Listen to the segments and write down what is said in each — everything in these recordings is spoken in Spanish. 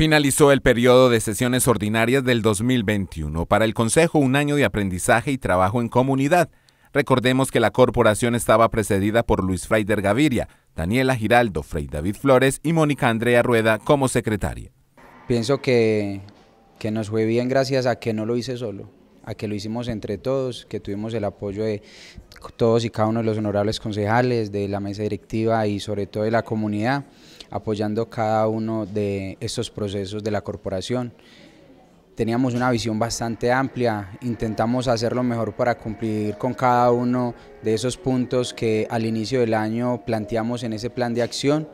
Finalizó el periodo de sesiones ordinarias del 2021. Para el Consejo, un año de aprendizaje y trabajo en comunidad. Recordemos que la corporación estaba precedida por Luis Freider Gaviria, Daniela Giraldo, Frey David Flores y Mónica Andrea Rueda como secretaria. Pienso que, que nos fue bien gracias a que no lo hice solo a que lo hicimos entre todos, que tuvimos el apoyo de todos y cada uno de los honorables concejales, de la mesa directiva y sobre todo de la comunidad apoyando cada uno de estos procesos de la corporación. Teníamos una visión bastante amplia, intentamos hacer lo mejor para cumplir con cada uno de esos puntos que al inicio del año planteamos en ese plan de acción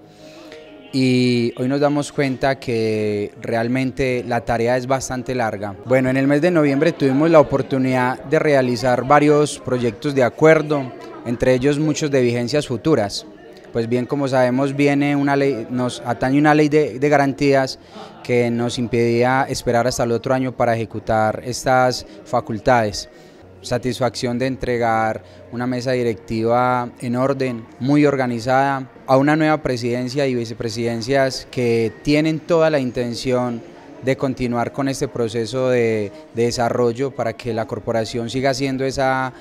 y hoy nos damos cuenta que realmente la tarea es bastante larga. Bueno, en el mes de noviembre tuvimos la oportunidad de realizar varios proyectos de acuerdo, entre ellos muchos de vigencias futuras pues bien como sabemos viene una ley, nos atañe una ley de, garantías que nos impedía esperar hasta el otro año para ejecutar estas facultades. Satisfacción de entregar una mesa directiva en orden, muy organizada, a una nueva presidencia y vicepresidencias que tienen toda la intención de continuar con este proceso de, desarrollo para que la corporación siga siendo esa,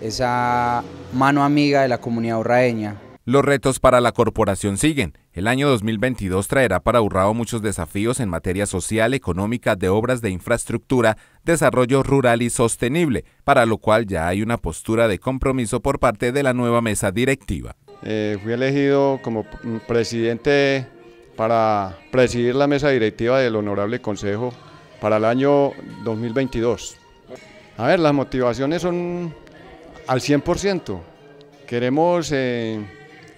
esa mano amiga de la comunidad urraeña. Los retos para la corporación siguen. El año 2022 traerá para Urrao muchos desafíos en materia social, económica, de obras de infraestructura, desarrollo rural y sostenible, para lo cual ya hay una postura de compromiso por parte de la nueva mesa directiva. Eh, fui elegido como mm, presidente para presidir la mesa directiva del Honorable Consejo para el año 2022. A ver, las motivaciones son al 100%. Queremos... Eh,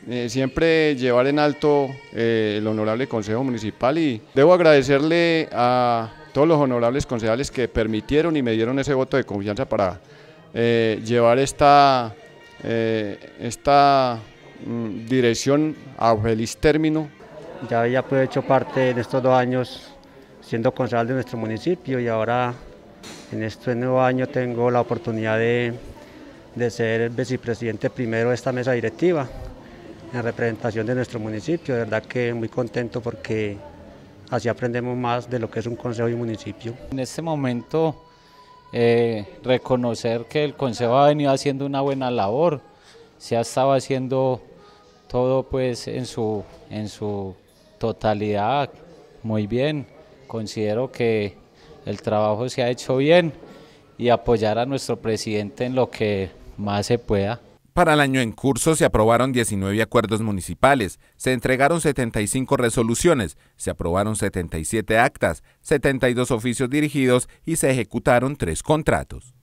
eh, siempre llevar en alto eh, el Honorable Consejo Municipal y debo agradecerle a todos los honorables concejales que permitieron y me dieron ese voto de confianza para eh, llevar esta, esta mm, dirección a feliz término. Ya había pues, hecho parte en estos dos años siendo concejal de nuestro municipio y ahora en este nuevo año tengo la oportunidad de, de ser vicepresidente primero de esta mesa directiva en representación de nuestro municipio. De verdad que muy contento porque así aprendemos más de lo que es un consejo y municipio. En este momento, eh, reconocer que el consejo ha venido haciendo una buena labor, se ha estado haciendo todo pues en su, en su totalidad muy bien, considero que el trabajo se ha hecho bien y apoyar a nuestro presidente en lo que más se pueda. Para el año en curso se aprobaron 19 acuerdos municipales, se entregaron 75 resoluciones, se aprobaron 77 actas, 72 oficios dirigidos y se ejecutaron tres contratos.